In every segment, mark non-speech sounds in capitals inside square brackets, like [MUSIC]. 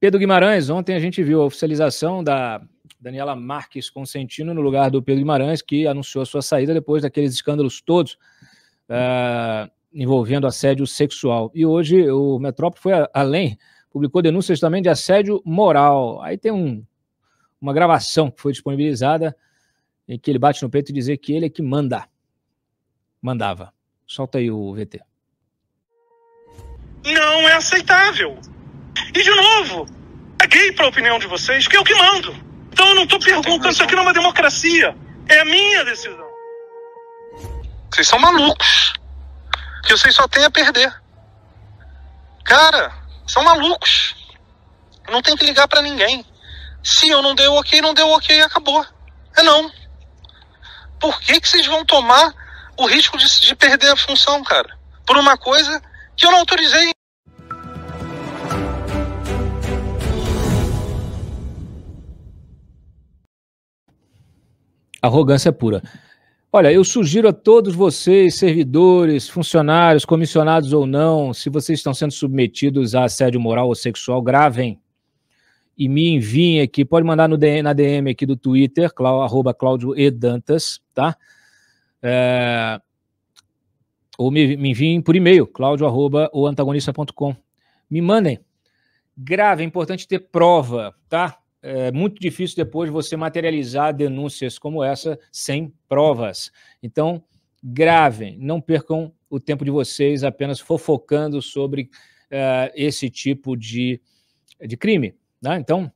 Pedro Guimarães, ontem a gente viu a oficialização da Daniela Marques Consentino no lugar do Pedro Guimarães, que anunciou a sua saída depois daqueles escândalos todos uh, envolvendo assédio sexual. E hoje o Metrópole foi além, publicou denúncias também de assédio moral. Aí tem um, uma gravação que foi disponibilizada em que ele bate no peito e dizer que ele é que manda. Mandava. Solta aí o VT. Não é aceitável. E de novo, caguei é para a opinião de vocês, que é o que mando. Então eu não estou perguntando, isso aqui não é uma democracia. É a minha decisão. Vocês são malucos. Que vocês só têm a perder. Cara, são malucos. Não tem que ligar para ninguém. Se eu não dei ok, não deu ok, acabou. É não. Por que, que vocês vão tomar o risco de, de perder a função, cara? Por uma coisa que eu não autorizei. Arrogância pura. Olha, eu sugiro a todos vocês, servidores, funcionários, comissionados ou não, se vocês estão sendo submetidos a assédio moral ou sexual, gravem e me enviem aqui. Pode mandar no DM, na DM aqui do Twitter, clau, arroba tá? É, ou me, me enviem por e-mail, claudio arroba ou antagonista.com. Me mandem. Grave, é importante ter prova, tá? é muito difícil depois você materializar denúncias como essa sem provas. Então, gravem, não percam o tempo de vocês apenas fofocando sobre uh, esse tipo de, de crime. Né? Então,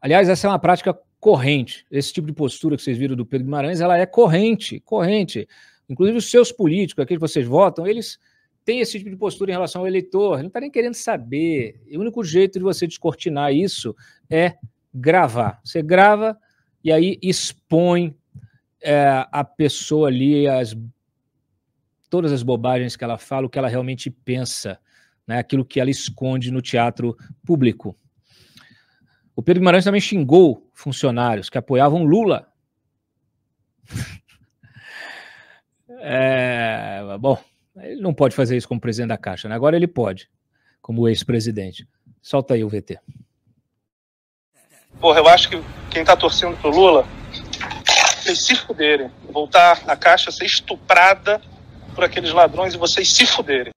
aliás, essa é uma prática corrente. Esse tipo de postura que vocês viram do Pedro Guimarães, ela é corrente, corrente. Inclusive os seus políticos, aqueles que vocês votam, eles tem esse tipo de postura em relação ao eleitor, ele não está nem querendo saber. E o único jeito de você descortinar isso é gravar. Você grava e aí expõe é, a pessoa ali, as, todas as bobagens que ela fala, o que ela realmente pensa, né, aquilo que ela esconde no teatro público. O Pedro Guimarães também xingou funcionários que apoiavam Lula. [LAUGHS] é, bom, ele não pode fazer isso como presidente da Caixa, né? agora ele pode, como ex-presidente. Solta aí o VT. Porra, eu acho que quem está torcendo pro Lula vocês se fuderem. Voltar a Caixa ser estuprada por aqueles ladrões e vocês se fuderem.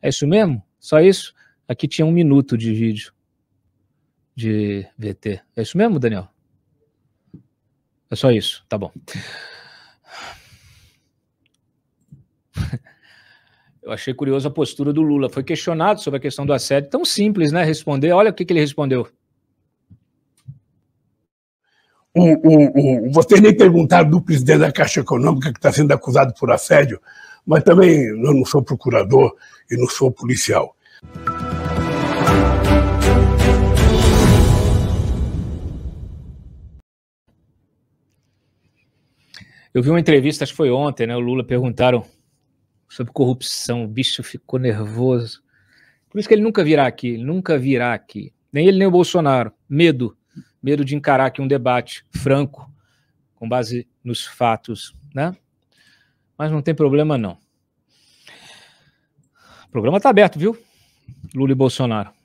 É isso mesmo? Só isso? Aqui tinha um minuto de vídeo de VT. É isso mesmo, Daniel? É só isso, tá bom. [LAUGHS] Eu achei curioso a postura do Lula. Foi questionado sobre a questão do assédio. Tão simples, né? Responder. Olha o que, que ele respondeu. O, o, o, vocês nem perguntaram do presidente da Caixa Econômica que está sendo acusado por assédio, mas também eu não sou procurador e não sou policial. Eu vi uma entrevista, acho que foi ontem, né? O Lula perguntaram sobre corrupção, o bicho ficou nervoso. Por isso que ele nunca virá aqui, nunca virá aqui. Nem ele, nem o Bolsonaro. Medo. Medo de encarar aqui um debate franco, com base nos fatos, né? Mas não tem problema, não. O programa está aberto, viu? Lula e Bolsonaro.